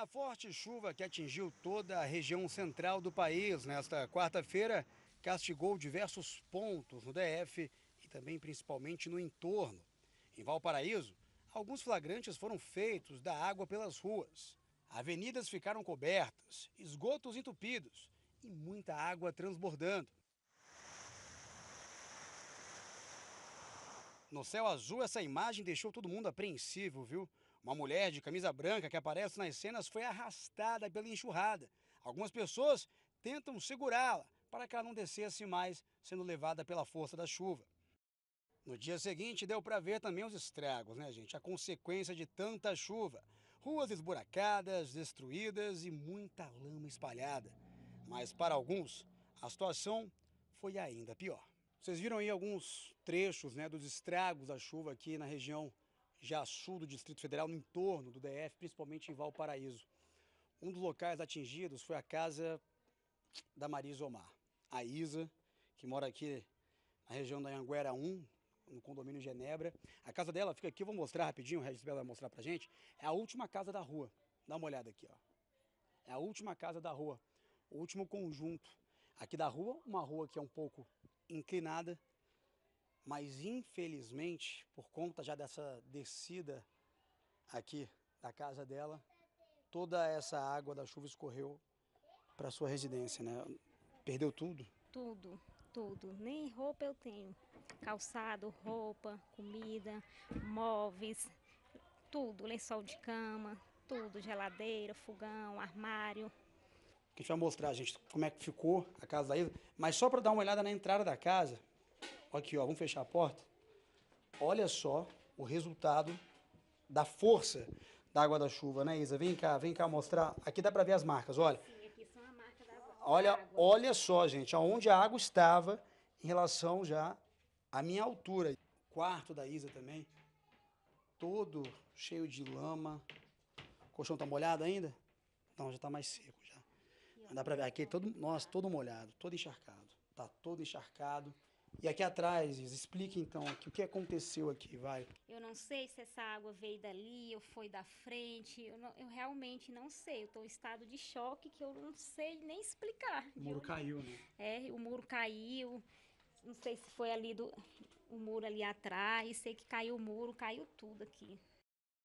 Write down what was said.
A forte chuva que atingiu toda a região central do país nesta quarta-feira castigou diversos pontos no DF e também principalmente no entorno. Em Valparaíso, alguns flagrantes foram feitos da água pelas ruas. Avenidas ficaram cobertas, esgotos entupidos e muita água transbordando. No céu azul, essa imagem deixou todo mundo apreensivo, viu? Uma mulher de camisa branca que aparece nas cenas foi arrastada pela enxurrada. Algumas pessoas tentam segurá-la para que ela não descesse mais, sendo levada pela força da chuva. No dia seguinte, deu para ver também os estragos, né, gente? A consequência de tanta chuva. Ruas esburacadas, destruídas e muita lama espalhada. Mas para alguns, a situação foi ainda pior. Vocês viram aí alguns trechos né, dos estragos da chuva aqui na região já sul do Distrito Federal, no entorno do DF, principalmente em Valparaíso. Um dos locais atingidos foi a casa da Marisa Omar. A Isa, que mora aqui na região da Anguera 1, no condomínio Genebra. A casa dela fica aqui, eu vou mostrar rapidinho, o Regis Bela vai mostrar pra gente. É a última casa da rua. Dá uma olhada aqui, ó. É a última casa da rua, o último conjunto. Aqui da rua, uma rua que é um pouco inclinada, mas infelizmente, por conta já dessa descida aqui da casa dela, toda essa água da chuva escorreu para sua residência, né? Perdeu tudo? Tudo, tudo. Nem roupa eu tenho. Calçado, roupa, comida, móveis, tudo, lençol de cama, tudo, geladeira, fogão, armário. A gente vai mostrar, gente, como é que ficou a casa da Isa, mas só para dar uma olhada na entrada da casa, Aqui, ó, vamos fechar a porta. Olha só o resultado da força da água da chuva, né, Isa? Vem cá, vem cá mostrar. Aqui dá para ver as marcas, olha. Sim, aqui são a marca da água. Olha, olha só, gente, aonde a água estava em relação já à minha altura. quarto da Isa também, todo cheio de lama. O colchão tá molhado ainda? Não, já tá mais seco já. Dá para ver aqui é todo, nossa, todo molhado, todo encharcado. Tá todo encharcado. E aqui atrás, explique então o que aconteceu aqui, vai. Eu não sei se essa água veio dali ou foi da frente, eu, não, eu realmente não sei. Eu estou em estado de choque que eu não sei nem explicar. O muro caiu, né? É, o muro caiu. Não sei se foi ali do o muro ali atrás, sei que caiu o muro, caiu tudo aqui.